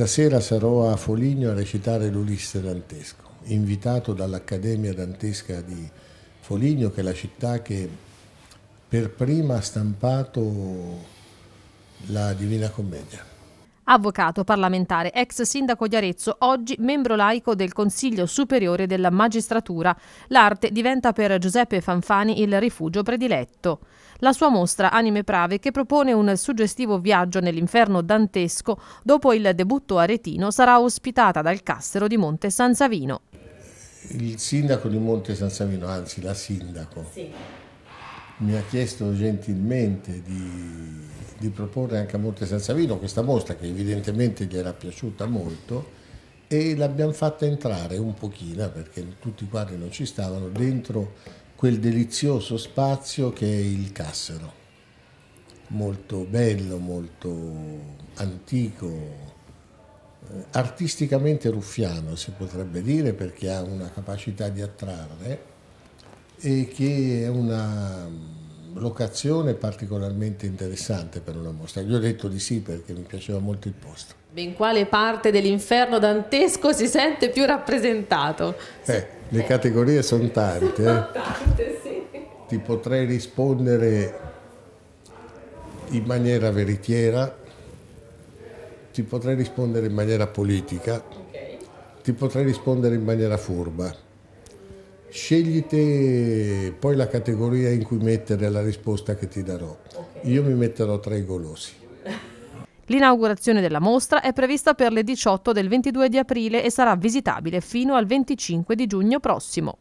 Stasera sarò a Foligno a recitare l'Ulisse Dantesco, invitato dall'Accademia Dantesca di Foligno, che è la città che per prima ha stampato la Divina Commedia avvocato parlamentare, ex sindaco di Arezzo, oggi membro laico del Consiglio Superiore della Magistratura. L'arte diventa per Giuseppe Fanfani il rifugio prediletto. La sua mostra Anime Prave, che propone un suggestivo viaggio nell'inferno dantesco, dopo il debutto aretino, sarà ospitata dal Cassero di Monte San Savino. Il sindaco di Monte San Savino, anzi la sindaco, sì. mi ha chiesto gentilmente di di proporre anche a Monte Senza Vino questa mostra che evidentemente gli era piaciuta molto e l'abbiamo fatta entrare un pochino perché tutti i quadri non ci stavano dentro quel delizioso spazio che è il Cassero molto bello, molto antico eh, artisticamente ruffiano si potrebbe dire perché ha una capacità di attrarre e che è una locazione particolarmente interessante per una mostra. Gli ho detto di sì perché mi piaceva molto il posto. In quale parte dell'inferno dantesco si sente più rappresentato? Eh, le categorie sono tante. eh. tante, sì. Ti potrei rispondere in maniera veritiera, ti potrei rispondere in maniera politica, okay. ti potrei rispondere in maniera furba Scegli te poi la categoria in cui mettere la risposta che ti darò. Io mi metterò tra i golosi. L'inaugurazione della mostra è prevista per le 18 del 22 di aprile e sarà visitabile fino al 25 di giugno prossimo.